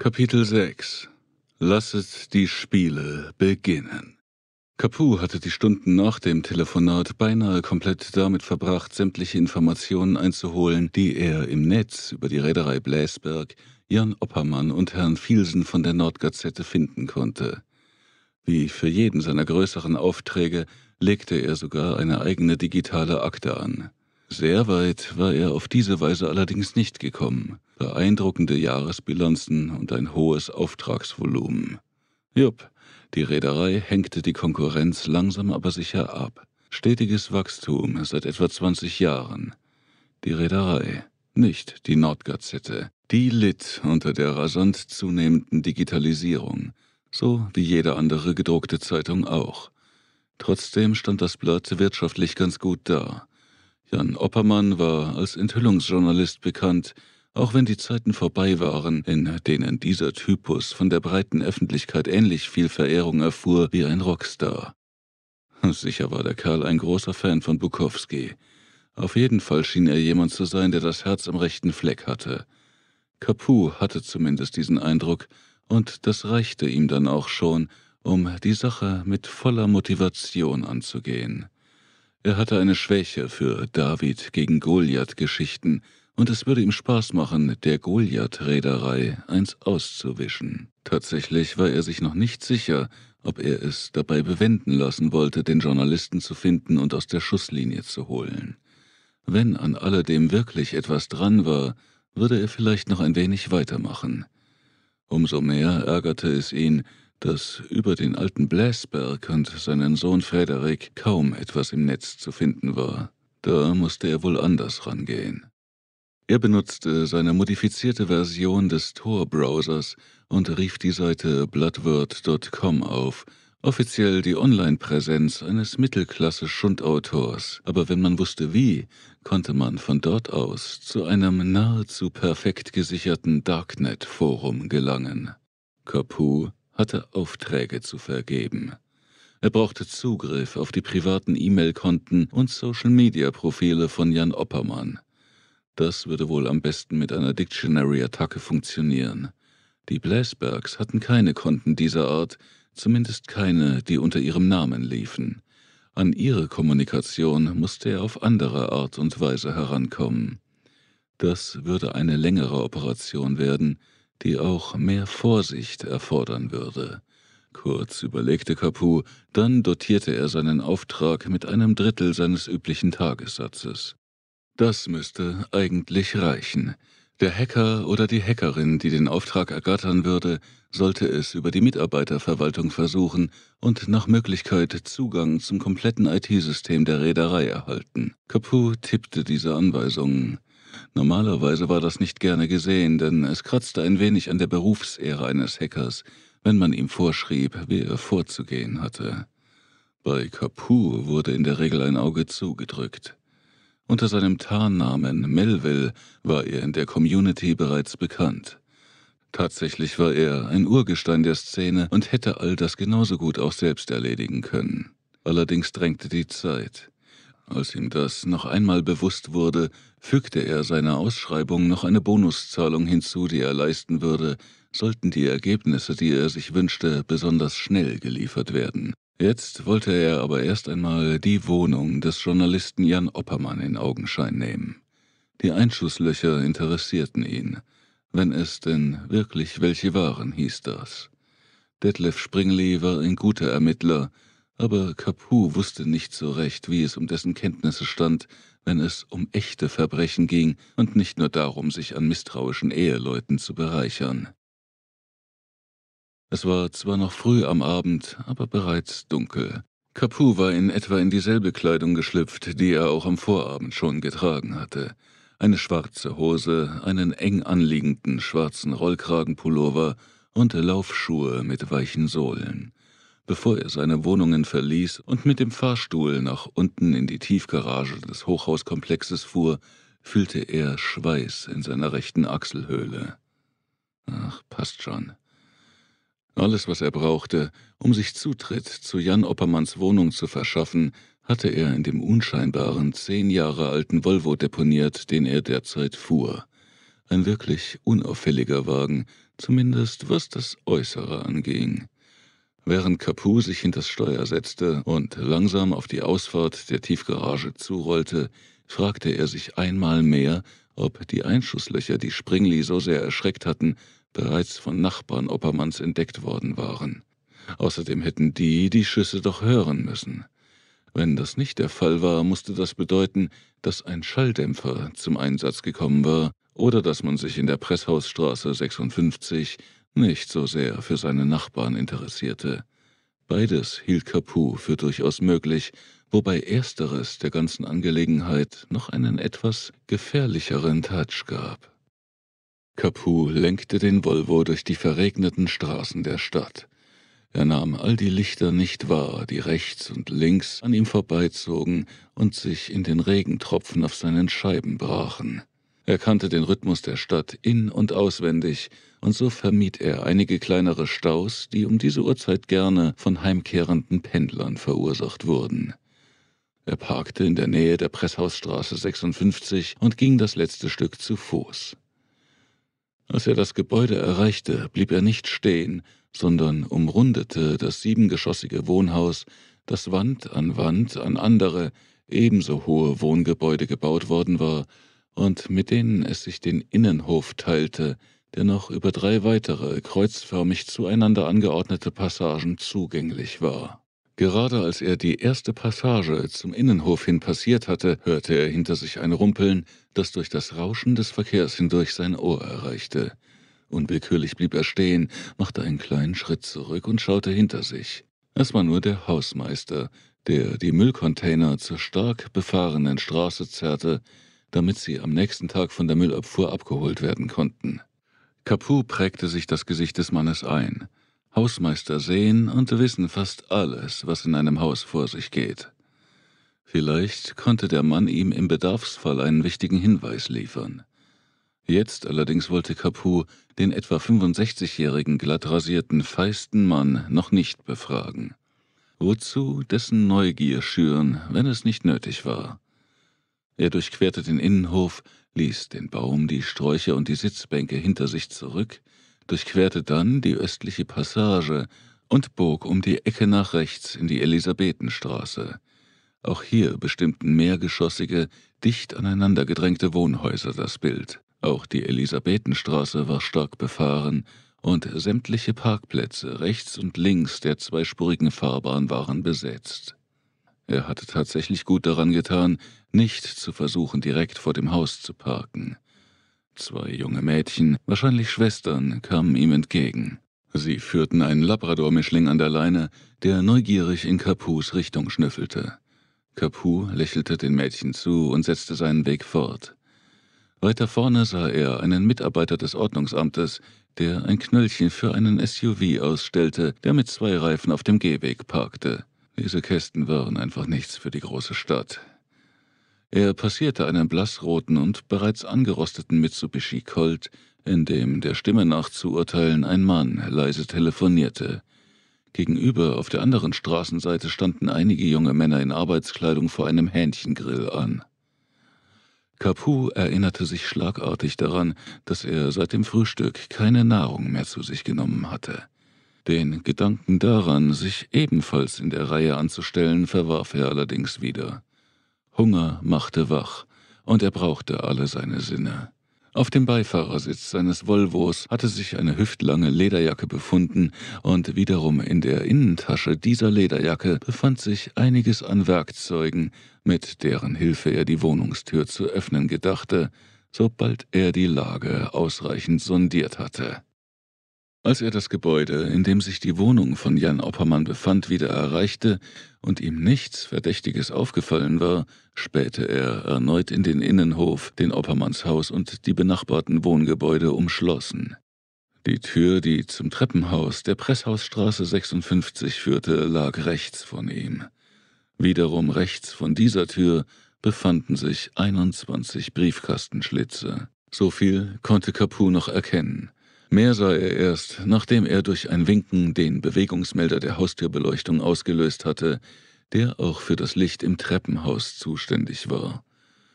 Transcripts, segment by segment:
Kapitel 6 Lasset die Spiele beginnen. Capu hatte die Stunden nach dem Telefonat beinahe komplett damit verbracht, sämtliche Informationen einzuholen, die er im Netz über die Reederei Bläsberg, Jan Oppermann und Herrn Fielsen von der Nordgazette finden konnte. Wie für jeden seiner größeren Aufträge legte er sogar eine eigene digitale Akte an. Sehr weit war er auf diese Weise allerdings nicht gekommen. Beeindruckende Jahresbilanzen und ein hohes Auftragsvolumen. Jupp, die Reederei hängte die Konkurrenz langsam aber sicher ab. Stetiges Wachstum seit etwa 20 Jahren. Die Reederei, nicht die Nordgazette. Die litt unter der rasant zunehmenden Digitalisierung, so wie jede andere gedruckte Zeitung auch. Trotzdem stand das Blatt wirtschaftlich ganz gut da. Jan Oppermann war als Enthüllungsjournalist bekannt, auch wenn die Zeiten vorbei waren, in denen dieser Typus von der breiten Öffentlichkeit ähnlich viel Verehrung erfuhr wie ein Rockstar. Sicher war der Kerl ein großer Fan von Bukowski. Auf jeden Fall schien er jemand zu sein, der das Herz am rechten Fleck hatte. Capu hatte zumindest diesen Eindruck, und das reichte ihm dann auch schon, um die Sache mit voller Motivation anzugehen. Er hatte eine Schwäche für David gegen Goliath-Geschichten, und es würde ihm Spaß machen, der Goliath-Reederei eins auszuwischen. Tatsächlich war er sich noch nicht sicher, ob er es dabei bewenden lassen wollte, den Journalisten zu finden und aus der Schusslinie zu holen. Wenn an alledem wirklich etwas dran war, würde er vielleicht noch ein wenig weitermachen. Umso mehr ärgerte es ihn, dass über den alten Bläsberg und seinen Sohn Frederik kaum etwas im Netz zu finden war. Da musste er wohl anders rangehen. Er benutzte seine modifizierte Version des Tor-Browsers und rief die Seite bloodword.com auf, offiziell die Online-Präsenz eines Mittelklasse-Schundautors, aber wenn man wusste wie, konnte man von dort aus zu einem nahezu perfekt gesicherten Darknet-Forum gelangen. Capu hatte Aufträge zu vergeben. Er brauchte Zugriff auf die privaten E-Mail-Konten und Social-Media-Profile von Jan Oppermann. Das würde wohl am besten mit einer Dictionary-Attacke funktionieren. Die Blasbergs hatten keine Konten dieser Art, zumindest keine, die unter ihrem Namen liefen. An ihre Kommunikation musste er auf andere Art und Weise herankommen. Das würde eine längere Operation werden, die auch mehr Vorsicht erfordern würde. Kurz überlegte Capu, dann dotierte er seinen Auftrag mit einem Drittel seines üblichen Tagessatzes. Das müsste eigentlich reichen. Der Hacker oder die Hackerin, die den Auftrag ergattern würde, sollte es über die Mitarbeiterverwaltung versuchen und nach Möglichkeit Zugang zum kompletten IT-System der Reederei erhalten. Capu tippte diese Anweisungen. Normalerweise war das nicht gerne gesehen, denn es kratzte ein wenig an der Berufsehre eines Hackers, wenn man ihm vorschrieb, wie er vorzugehen hatte. Bei Kapoor wurde in der Regel ein Auge zugedrückt. Unter seinem Tarnnamen Melville war er in der Community bereits bekannt. Tatsächlich war er ein Urgestein der Szene und hätte all das genauso gut auch selbst erledigen können. Allerdings drängte die Zeit. Als ihm das noch einmal bewusst wurde, fügte er seiner Ausschreibung noch eine Bonuszahlung hinzu, die er leisten würde, sollten die Ergebnisse, die er sich wünschte, besonders schnell geliefert werden. Jetzt wollte er aber erst einmal die Wohnung des Journalisten Jan Oppermann in Augenschein nehmen. Die Einschusslöcher interessierten ihn, wenn es denn wirklich welche waren, hieß das. Detlef Springley war ein guter Ermittler, aber Capu wusste nicht so recht, wie es um dessen Kenntnisse stand, wenn es um echte Verbrechen ging und nicht nur darum, sich an misstrauischen Eheleuten zu bereichern. Es war zwar noch früh am Abend, aber bereits dunkel. Capu war in etwa in dieselbe Kleidung geschlüpft, die er auch am Vorabend schon getragen hatte. Eine schwarze Hose, einen eng anliegenden schwarzen Rollkragenpullover und Laufschuhe mit weichen Sohlen bevor er seine Wohnungen verließ und mit dem Fahrstuhl nach unten in die Tiefgarage des Hochhauskomplexes fuhr, fühlte er Schweiß in seiner rechten Achselhöhle. Ach, passt schon. Alles, was er brauchte, um sich Zutritt zu Jan Oppermanns Wohnung zu verschaffen, hatte er in dem unscheinbaren, zehn Jahre alten Volvo deponiert, den er derzeit fuhr. Ein wirklich unauffälliger Wagen, zumindest was das Äußere anging. Während Capu sich hinters Steuer setzte und langsam auf die Ausfahrt der Tiefgarage zurollte, fragte er sich einmal mehr, ob die Einschusslöcher, die Springli so sehr erschreckt hatten, bereits von Nachbarn Oppermanns entdeckt worden waren. Außerdem hätten die die Schüsse doch hören müssen. Wenn das nicht der Fall war, musste das bedeuten, dass ein Schalldämpfer zum Einsatz gekommen war oder dass man sich in der Presshausstraße 56 nicht so sehr für seine Nachbarn interessierte. Beides hielt Capus für durchaus möglich, wobei ersteres der ganzen Angelegenheit noch einen etwas gefährlicheren Touch gab. Capus lenkte den Volvo durch die verregneten Straßen der Stadt. Er nahm all die Lichter nicht wahr, die rechts und links an ihm vorbeizogen und sich in den Regentropfen auf seinen Scheiben brachen. Er kannte den Rhythmus der Stadt in und auswendig, und so vermied er einige kleinere Staus, die um diese Uhrzeit gerne von heimkehrenden Pendlern verursacht wurden. Er parkte in der Nähe der Presshausstraße 56 und ging das letzte Stück zu Fuß. Als er das Gebäude erreichte, blieb er nicht stehen, sondern umrundete das siebengeschossige Wohnhaus, das Wand an Wand an andere, ebenso hohe Wohngebäude gebaut worden war, und mit denen es sich den Innenhof teilte, der noch über drei weitere kreuzförmig zueinander angeordnete Passagen zugänglich war. Gerade als er die erste Passage zum Innenhof hin passiert hatte, hörte er hinter sich ein Rumpeln, das durch das Rauschen des Verkehrs hindurch sein Ohr erreichte. Unwillkürlich blieb er stehen, machte einen kleinen Schritt zurück und schaute hinter sich. Es war nur der Hausmeister, der die Müllcontainer zur stark befahrenen Straße zerrte, damit sie am nächsten Tag von der Müllabfuhr abgeholt werden konnten. Kapu prägte sich das Gesicht des Mannes ein. Hausmeister sehen und wissen fast alles, was in einem Haus vor sich geht. Vielleicht konnte der Mann ihm im Bedarfsfall einen wichtigen Hinweis liefern. Jetzt allerdings wollte Kapu den etwa 65-jährigen glattrasierten, feisten Mann noch nicht befragen. Wozu dessen Neugier schüren, wenn es nicht nötig war? Er durchquerte den Innenhof, ließ den Baum, die Sträucher und die Sitzbänke hinter sich zurück, durchquerte dann die östliche Passage und bog um die Ecke nach rechts in die Elisabethenstraße. Auch hier bestimmten mehrgeschossige, dicht aneinander gedrängte Wohnhäuser das Bild. Auch die Elisabethenstraße war stark befahren, und sämtliche Parkplätze rechts und links der zweispurigen Fahrbahn waren besetzt. Er hatte tatsächlich gut daran getan, nicht zu versuchen, direkt vor dem Haus zu parken. Zwei junge Mädchen, wahrscheinlich Schwestern, kamen ihm entgegen. Sie führten einen Labrador-Mischling an der Leine, der neugierig in Capus Richtung schnüffelte. Capu lächelte den Mädchen zu und setzte seinen Weg fort. Weiter vorne sah er einen Mitarbeiter des Ordnungsamtes, der ein Knöllchen für einen SUV ausstellte, der mit zwei Reifen auf dem Gehweg parkte. Diese Kästen waren einfach nichts für die große Stadt. Er passierte einen blassroten und bereits angerosteten Mitsubishi Colt, in dem der Stimme nach zu urteilen ein Mann leise telefonierte. Gegenüber auf der anderen Straßenseite standen einige junge Männer in Arbeitskleidung vor einem Hähnchengrill an. Kapu erinnerte sich schlagartig daran, dass er seit dem Frühstück keine Nahrung mehr zu sich genommen hatte. Den Gedanken daran, sich ebenfalls in der Reihe anzustellen, verwarf er allerdings wieder. Hunger machte wach, und er brauchte alle seine Sinne. Auf dem Beifahrersitz seines Volvos hatte sich eine hüftlange Lederjacke befunden, und wiederum in der Innentasche dieser Lederjacke befand sich einiges an Werkzeugen, mit deren Hilfe er die Wohnungstür zu öffnen gedachte, sobald er die Lage ausreichend sondiert hatte. Als er das Gebäude, in dem sich die Wohnung von Jan Oppermann befand, wieder erreichte und ihm nichts Verdächtiges aufgefallen war, spähte er erneut in den Innenhof, den Oppermannshaus und die benachbarten Wohngebäude umschlossen. Die Tür, die zum Treppenhaus der Presshausstraße 56 führte, lag rechts von ihm. Wiederum rechts von dieser Tür befanden sich 21 Briefkastenschlitze. So viel konnte Capu noch erkennen. Mehr sah er erst, nachdem er durch ein Winken den Bewegungsmelder der Haustürbeleuchtung ausgelöst hatte, der auch für das Licht im Treppenhaus zuständig war.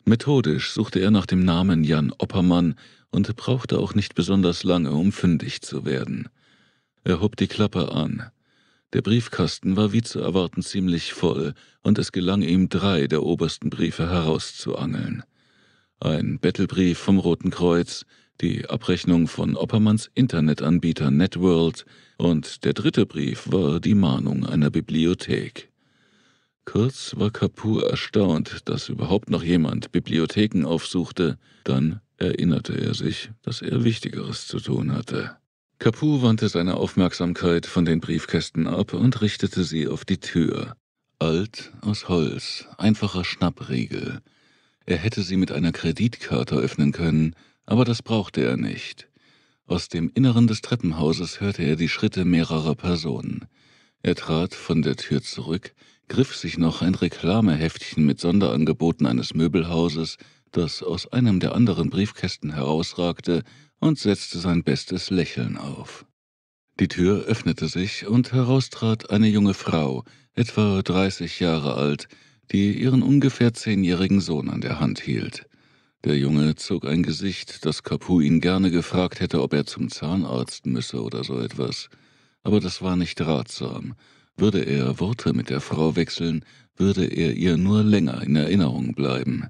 Methodisch suchte er nach dem Namen Jan Oppermann und brauchte auch nicht besonders lange, um fündig zu werden. Er hob die Klappe an. Der Briefkasten war wie zu erwarten ziemlich voll, und es gelang ihm, drei der obersten Briefe herauszuangeln. Ein Bettelbrief vom Roten Kreuz, die Abrechnung von Oppermanns Internetanbieter Networld und der dritte Brief war die Mahnung einer Bibliothek. Kurz war Kapur erstaunt, dass überhaupt noch jemand Bibliotheken aufsuchte, dann erinnerte er sich, dass er Wichtigeres zu tun hatte. Kapur wandte seine Aufmerksamkeit von den Briefkästen ab und richtete sie auf die Tür. Alt, aus Holz, einfacher Schnappriegel. Er hätte sie mit einer Kreditkarte öffnen können, aber das brauchte er nicht. Aus dem Inneren des Treppenhauses hörte er die Schritte mehrerer Personen. Er trat von der Tür zurück, griff sich noch ein Reklameheftchen mit Sonderangeboten eines Möbelhauses, das aus einem der anderen Briefkästen herausragte, und setzte sein bestes Lächeln auf. Die Tür öffnete sich und heraustrat eine junge Frau, etwa dreißig Jahre alt, die ihren ungefähr zehnjährigen Sohn an der Hand hielt. Der Junge zog ein Gesicht, dass Kapu ihn gerne gefragt hätte, ob er zum Zahnarzt müsse oder so etwas. Aber das war nicht ratsam. Würde er Worte mit der Frau wechseln, würde er ihr nur länger in Erinnerung bleiben.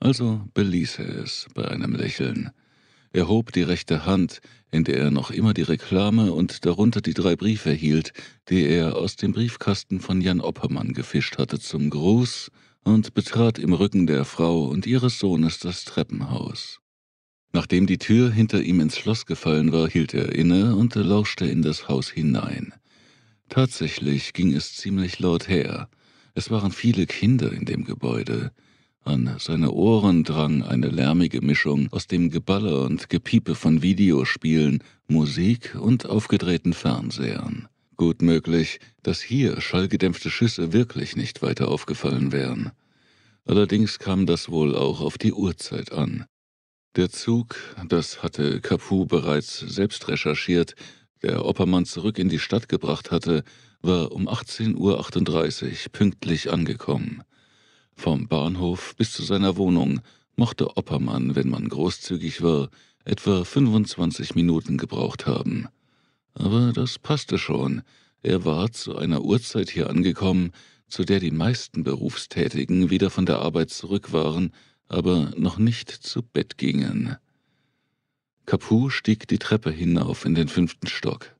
Also beließ er es bei einem Lächeln. Er hob die rechte Hand, in der er noch immer die Reklame und darunter die drei Briefe hielt, die er aus dem Briefkasten von Jan Oppermann gefischt hatte, zum Gruß und betrat im Rücken der Frau und ihres Sohnes das Treppenhaus. Nachdem die Tür hinter ihm ins Schloss gefallen war, hielt er inne und lauschte in das Haus hinein. Tatsächlich ging es ziemlich laut her. Es waren viele Kinder in dem Gebäude. An seine Ohren drang eine lärmige Mischung aus dem Geballer und Gepiepe von Videospielen, Musik und aufgedrehten Fernsehern. Gut möglich, dass hier schallgedämpfte Schüsse wirklich nicht weiter aufgefallen wären. Allerdings kam das wohl auch auf die Uhrzeit an. Der Zug, das hatte Capu bereits selbst recherchiert, der Oppermann zurück in die Stadt gebracht hatte, war um 18.38 Uhr pünktlich angekommen. Vom Bahnhof bis zu seiner Wohnung mochte Oppermann, wenn man großzügig war, etwa 25 Minuten gebraucht haben. Aber das passte schon. Er war zu einer Uhrzeit hier angekommen, zu der die meisten Berufstätigen wieder von der Arbeit zurück waren, aber noch nicht zu Bett gingen. Kapu stieg die Treppe hinauf in den fünften Stock.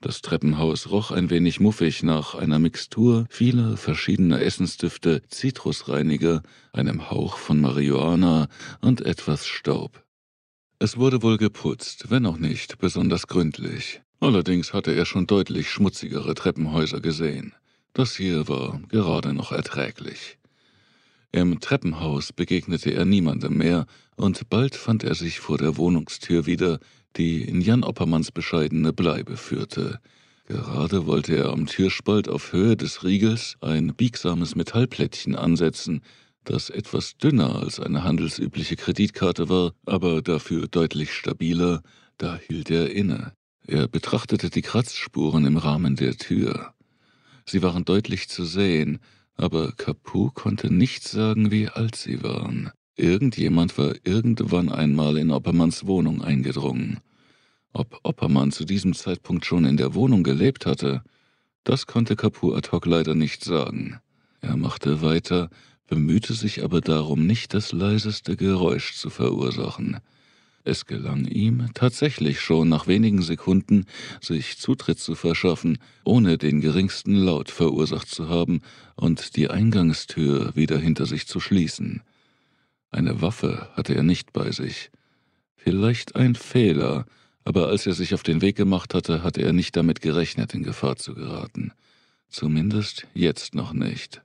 Das Treppenhaus roch ein wenig muffig nach einer Mixtur vieler verschiedener Essensdüfte, Zitrusreiniger, einem Hauch von Marihuana und etwas Staub. Es wurde wohl geputzt, wenn auch nicht besonders gründlich. Allerdings hatte er schon deutlich schmutzigere Treppenhäuser gesehen. Das hier war gerade noch erträglich. Im Treppenhaus begegnete er niemandem mehr, und bald fand er sich vor der Wohnungstür wieder, die in Jan Oppermanns bescheidene Bleibe führte. Gerade wollte er am Türspalt auf Höhe des Riegels ein biegsames Metallplättchen ansetzen, das etwas dünner als eine handelsübliche Kreditkarte war, aber dafür deutlich stabiler, da hielt er inne. Er betrachtete die Kratzspuren im Rahmen der Tür. Sie waren deutlich zu sehen, aber Capu konnte nicht sagen, wie alt sie waren. Irgendjemand war irgendwann einmal in Oppermanns Wohnung eingedrungen. Ob Oppermann zu diesem Zeitpunkt schon in der Wohnung gelebt hatte, das konnte Capu ad hoc leider nicht sagen. Er machte weiter, bemühte sich aber darum nicht, das leiseste Geräusch zu verursachen. Es gelang ihm tatsächlich schon nach wenigen Sekunden, sich Zutritt zu verschaffen, ohne den geringsten Laut verursacht zu haben und die Eingangstür wieder hinter sich zu schließen. Eine Waffe hatte er nicht bei sich. Vielleicht ein Fehler, aber als er sich auf den Weg gemacht hatte, hatte er nicht damit gerechnet, in Gefahr zu geraten. Zumindest jetzt noch nicht.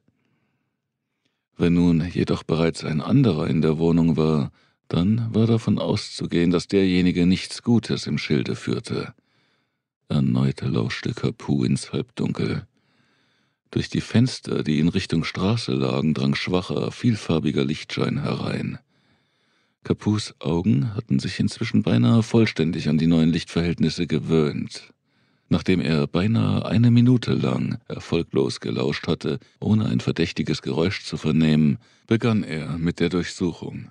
Wenn nun jedoch bereits ein anderer in der Wohnung war, dann war davon auszugehen, dass derjenige nichts Gutes im Schilde führte. Erneut lauschte Kapu ins Halbdunkel. Durch die Fenster, die in Richtung Straße lagen, drang schwacher, vielfarbiger Lichtschein herein. Kapus Augen hatten sich inzwischen beinahe vollständig an die neuen Lichtverhältnisse gewöhnt. Nachdem er beinahe eine Minute lang erfolglos gelauscht hatte, ohne ein verdächtiges Geräusch zu vernehmen, begann er mit der Durchsuchung.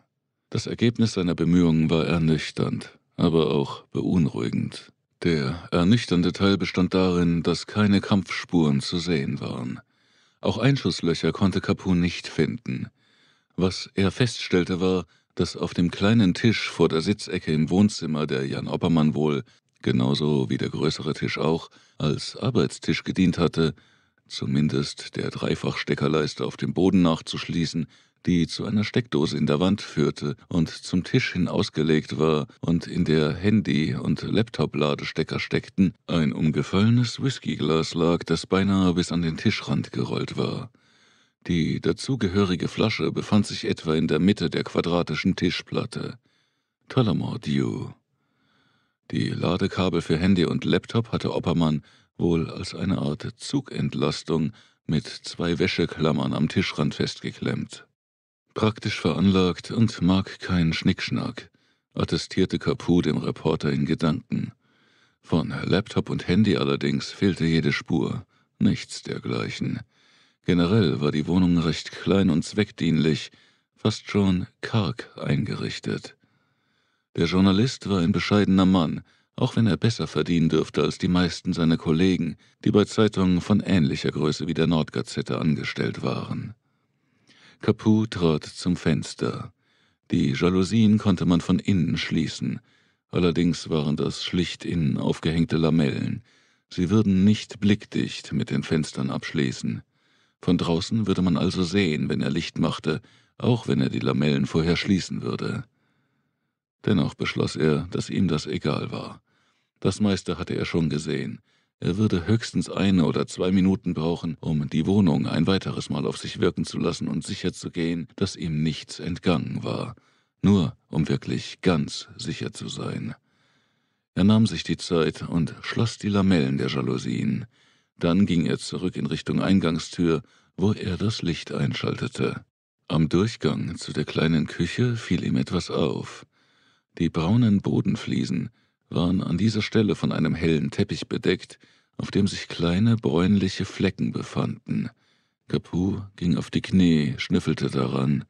Das Ergebnis seiner Bemühungen war ernüchternd, aber auch beunruhigend. Der ernüchternde Teil bestand darin, dass keine Kampfspuren zu sehen waren. Auch Einschusslöcher konnte Capu nicht finden. Was er feststellte war, dass auf dem kleinen Tisch vor der Sitzecke im Wohnzimmer, der Jan Oppermann wohl genauso wie der größere Tisch auch, als Arbeitstisch gedient hatte, zumindest der Dreifachsteckerleiste auf dem Boden nachzuschließen, die zu einer Steckdose in der Wand führte und zum Tisch hin ausgelegt war und in der Handy- und Laptop-Ladestecker steckten, ein umgefallenes Whiskyglas lag, das beinahe bis an den Tischrand gerollt war. Die dazugehörige Flasche befand sich etwa in der Mitte der quadratischen Tischplatte. Tullamore Dew. Die Ladekabel für Handy und Laptop hatte Oppermann wohl als eine Art Zugentlastung mit zwei Wäscheklammern am Tischrand festgeklemmt. Praktisch veranlagt und mag keinen Schnickschnack, attestierte Capu dem Reporter in Gedanken. Von Laptop und Handy allerdings fehlte jede Spur, nichts dergleichen. Generell war die Wohnung recht klein und zweckdienlich, fast schon karg eingerichtet. Der Journalist war ein bescheidener Mann, auch wenn er besser verdienen dürfte als die meisten seiner Kollegen, die bei Zeitungen von ähnlicher Größe wie der Nordgazette angestellt waren. Capu trat zum Fenster. Die Jalousien konnte man von innen schließen, allerdings waren das schlicht innen aufgehängte Lamellen. Sie würden nicht blickdicht mit den Fenstern abschließen. Von draußen würde man also sehen, wenn er Licht machte, auch wenn er die Lamellen vorher schließen würde. Dennoch beschloss er, dass ihm das egal war. Das meiste hatte er schon gesehen. Er würde höchstens eine oder zwei Minuten brauchen, um die Wohnung ein weiteres Mal auf sich wirken zu lassen und sicherzugehen, dass ihm nichts entgangen war. Nur um wirklich ganz sicher zu sein. Er nahm sich die Zeit und schloss die Lamellen der Jalousien. Dann ging er zurück in Richtung Eingangstür, wo er das Licht einschaltete. Am Durchgang zu der kleinen Küche fiel ihm etwas auf. Die braunen Bodenfliesen waren an dieser Stelle von einem hellen Teppich bedeckt, auf dem sich kleine bräunliche Flecken befanden. Capu ging auf die Knie, schnüffelte daran.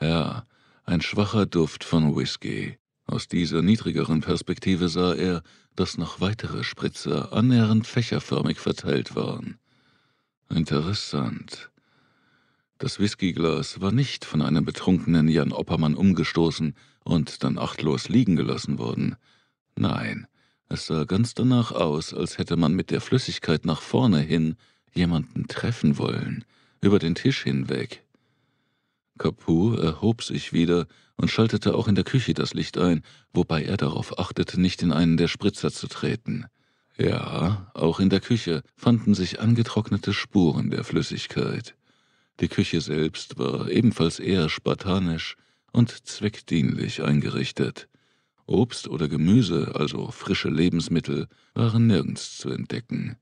Ja, ein schwacher Duft von Whisky. Aus dieser niedrigeren Perspektive sah er, dass noch weitere Spritzer annähernd fächerförmig verteilt waren. Interessant. Das Whiskyglas war nicht von einem betrunkenen Jan Oppermann umgestoßen, und dann achtlos liegen gelassen worden. Nein, es sah ganz danach aus, als hätte man mit der Flüssigkeit nach vorne hin jemanden treffen wollen, über den Tisch hinweg. Kapu erhob sich wieder und schaltete auch in der Küche das Licht ein, wobei er darauf achtete, nicht in einen der Spritzer zu treten. Ja, auch in der Küche fanden sich angetrocknete Spuren der Flüssigkeit. Die Küche selbst war ebenfalls eher spartanisch, und zweckdienlich eingerichtet. Obst oder Gemüse, also frische Lebensmittel, waren nirgends zu entdecken.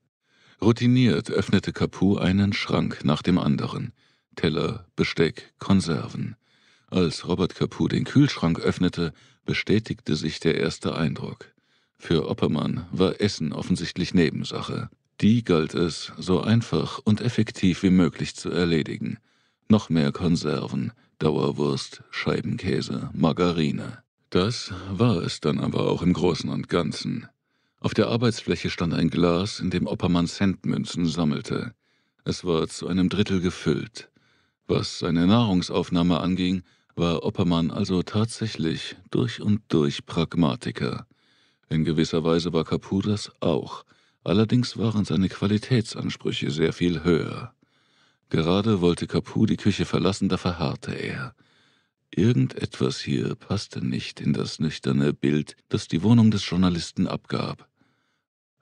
Routiniert öffnete Capu einen Schrank nach dem anderen. Teller, Besteck, Konserven. Als Robert Capu den Kühlschrank öffnete, bestätigte sich der erste Eindruck. Für Oppermann war Essen offensichtlich Nebensache. Die galt es, so einfach und effektiv wie möglich zu erledigen – noch mehr Konserven, Dauerwurst, Scheibenkäse, Margarine. Das war es dann aber auch im Großen und Ganzen. Auf der Arbeitsfläche stand ein Glas, in dem Oppermann Centmünzen sammelte. Es war zu einem Drittel gefüllt. Was seine Nahrungsaufnahme anging, war Oppermann also tatsächlich durch und durch Pragmatiker. In gewisser Weise war Kapudas auch, allerdings waren seine Qualitätsansprüche sehr viel höher. Gerade wollte Capu die Küche verlassen, da verharrte er. Irgendetwas hier passte nicht in das nüchterne Bild, das die Wohnung des Journalisten abgab.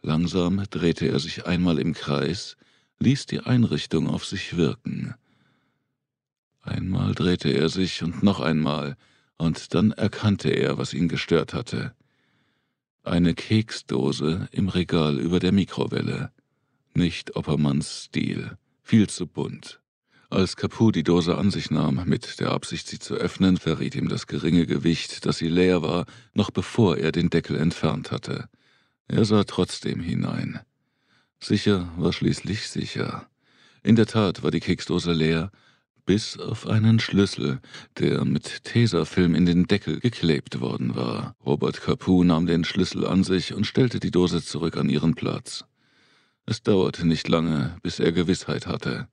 Langsam drehte er sich einmal im Kreis, ließ die Einrichtung auf sich wirken. Einmal drehte er sich und noch einmal, und dann erkannte er, was ihn gestört hatte. Eine Keksdose im Regal über der Mikrowelle, nicht Oppermanns Stil viel zu bunt. Als Capu die Dose an sich nahm, mit der Absicht, sie zu öffnen, verriet ihm das geringe Gewicht, dass sie leer war, noch bevor er den Deckel entfernt hatte. Er sah trotzdem hinein. Sicher war schließlich sicher. In der Tat war die Keksdose leer, bis auf einen Schlüssel, der mit Tesafilm in den Deckel geklebt worden war. Robert Capu nahm den Schlüssel an sich und stellte die Dose zurück an ihren Platz. Es dauerte nicht lange, bis er Gewissheit hatte.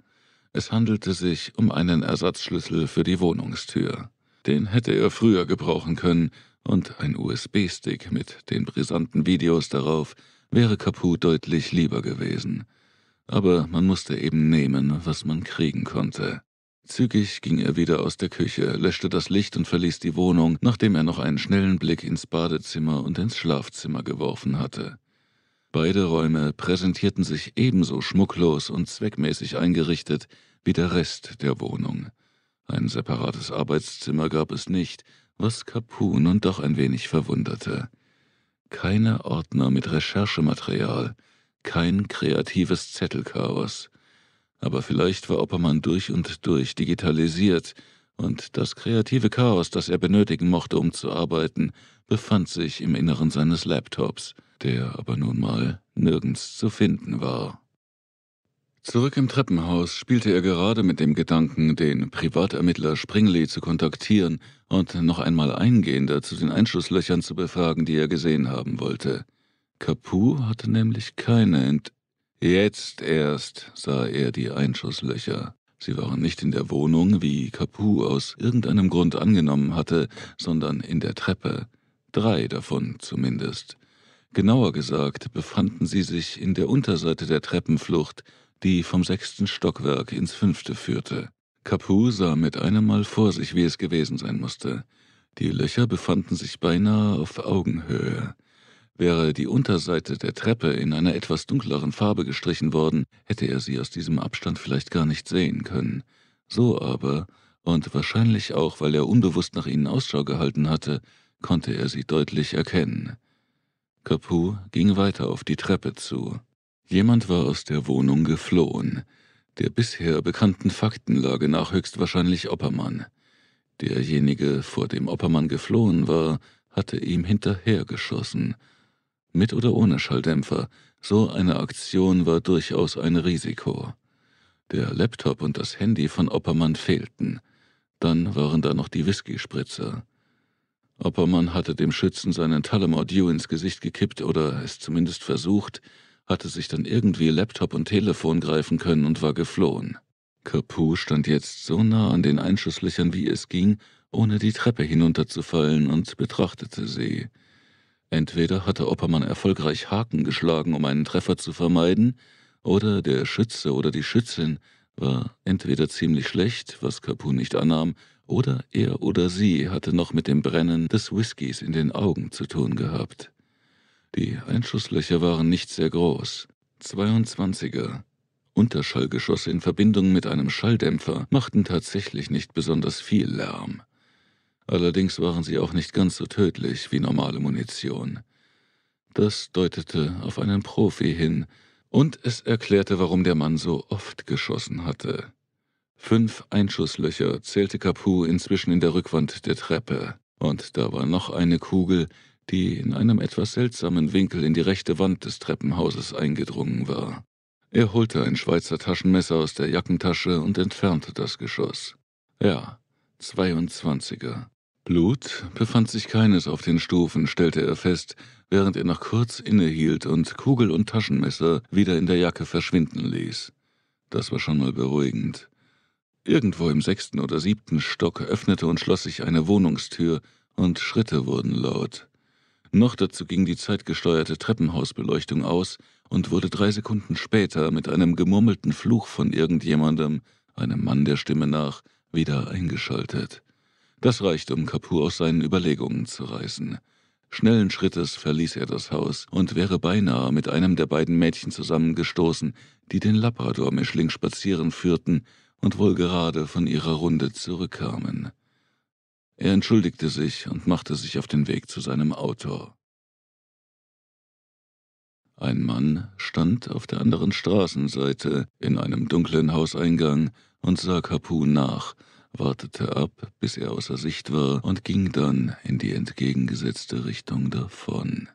Es handelte sich um einen Ersatzschlüssel für die Wohnungstür. Den hätte er früher gebrauchen können, und ein USB-Stick mit den brisanten Videos darauf wäre Capu deutlich lieber gewesen. Aber man musste eben nehmen, was man kriegen konnte. Zügig ging er wieder aus der Küche, löschte das Licht und verließ die Wohnung, nachdem er noch einen schnellen Blick ins Badezimmer und ins Schlafzimmer geworfen hatte. Beide Räume präsentierten sich ebenso schmucklos und zweckmäßig eingerichtet wie der Rest der Wohnung. Ein separates Arbeitszimmer gab es nicht, was Capu nun doch ein wenig verwunderte. Keine Ordner mit Recherchematerial, kein kreatives Zettelchaos. Aber vielleicht war Oppermann durch und durch digitalisiert und das kreative Chaos, das er benötigen mochte, um zu arbeiten, befand sich im Inneren seines Laptops, der aber nun mal nirgends zu finden war. Zurück im Treppenhaus spielte er gerade mit dem Gedanken, den Privatermittler Springley zu kontaktieren und noch einmal eingehender zu den Einschusslöchern zu befragen, die er gesehen haben wollte. Capu hatte nämlich keine Ent Jetzt erst sah er die Einschusslöcher. Sie waren nicht in der Wohnung, wie Capu aus irgendeinem Grund angenommen hatte, sondern in der Treppe. Drei davon zumindest. Genauer gesagt befanden sie sich in der Unterseite der Treppenflucht, die vom sechsten Stockwerk ins fünfte führte. Capu sah mit einem Mal vor sich, wie es gewesen sein musste. Die Löcher befanden sich beinahe auf Augenhöhe. Wäre die Unterseite der Treppe in einer etwas dunkleren Farbe gestrichen worden, hätte er sie aus diesem Abstand vielleicht gar nicht sehen können. So aber, und wahrscheinlich auch, weil er unbewusst nach ihnen Ausschau gehalten hatte, konnte er sie deutlich erkennen. Capu ging weiter auf die Treppe zu. Jemand war aus der Wohnung geflohen. Der bisher bekannten Faktenlage nach höchstwahrscheinlich Oppermann. Derjenige, vor dem Oppermann geflohen war, hatte ihm hinterhergeschossen mit oder ohne Schalldämpfer, so eine Aktion war durchaus ein Risiko. Der Laptop und das Handy von Oppermann fehlten. Dann waren da noch die Whiskyspritzer. Oppermann hatte dem Schützen seinen Tullamore Dew ins Gesicht gekippt oder es zumindest versucht, hatte sich dann irgendwie Laptop und Telefon greifen können und war geflohen. Kapu stand jetzt so nah an den Einschusslöchern, wie es ging, ohne die Treppe hinunterzufallen und betrachtete sie. Entweder hatte Oppermann erfolgreich Haken geschlagen, um einen Treffer zu vermeiden, oder der Schütze oder die Schützin war entweder ziemlich schlecht, was Capu nicht annahm, oder er oder sie hatte noch mit dem Brennen des Whiskys in den Augen zu tun gehabt. Die Einschusslöcher waren nicht sehr groß. 22er. Unterschallgeschosse in Verbindung mit einem Schalldämpfer machten tatsächlich nicht besonders viel Lärm. Allerdings waren sie auch nicht ganz so tödlich wie normale Munition. Das deutete auf einen Profi hin, und es erklärte, warum der Mann so oft geschossen hatte. Fünf Einschusslöcher zählte Capu inzwischen in der Rückwand der Treppe, und da war noch eine Kugel, die in einem etwas seltsamen Winkel in die rechte Wand des Treppenhauses eingedrungen war. Er holte ein Schweizer Taschenmesser aus der Jackentasche und entfernte das Geschoss. Ja, 22er. Blut befand sich keines auf den Stufen, stellte er fest, während er noch kurz innehielt und Kugel und Taschenmesser wieder in der Jacke verschwinden ließ. Das war schon mal beruhigend. Irgendwo im sechsten oder siebten Stock öffnete und schloss sich eine Wohnungstür, und Schritte wurden laut. Noch dazu ging die zeitgesteuerte Treppenhausbeleuchtung aus und wurde drei Sekunden später mit einem gemurmelten Fluch von irgendjemandem, einem Mann der Stimme nach, wieder eingeschaltet. Das reichte, um Kapur aus seinen Überlegungen zu reißen. Schnellen Schrittes verließ er das Haus und wäre beinahe mit einem der beiden Mädchen zusammengestoßen, die den Labrador-Mischling spazieren führten und wohl gerade von ihrer Runde zurückkamen. Er entschuldigte sich und machte sich auf den Weg zu seinem Auto. Ein Mann stand auf der anderen Straßenseite in einem dunklen Hauseingang und sah Capu nach, wartete ab, bis er außer Sicht war und ging dann in die entgegengesetzte Richtung davon.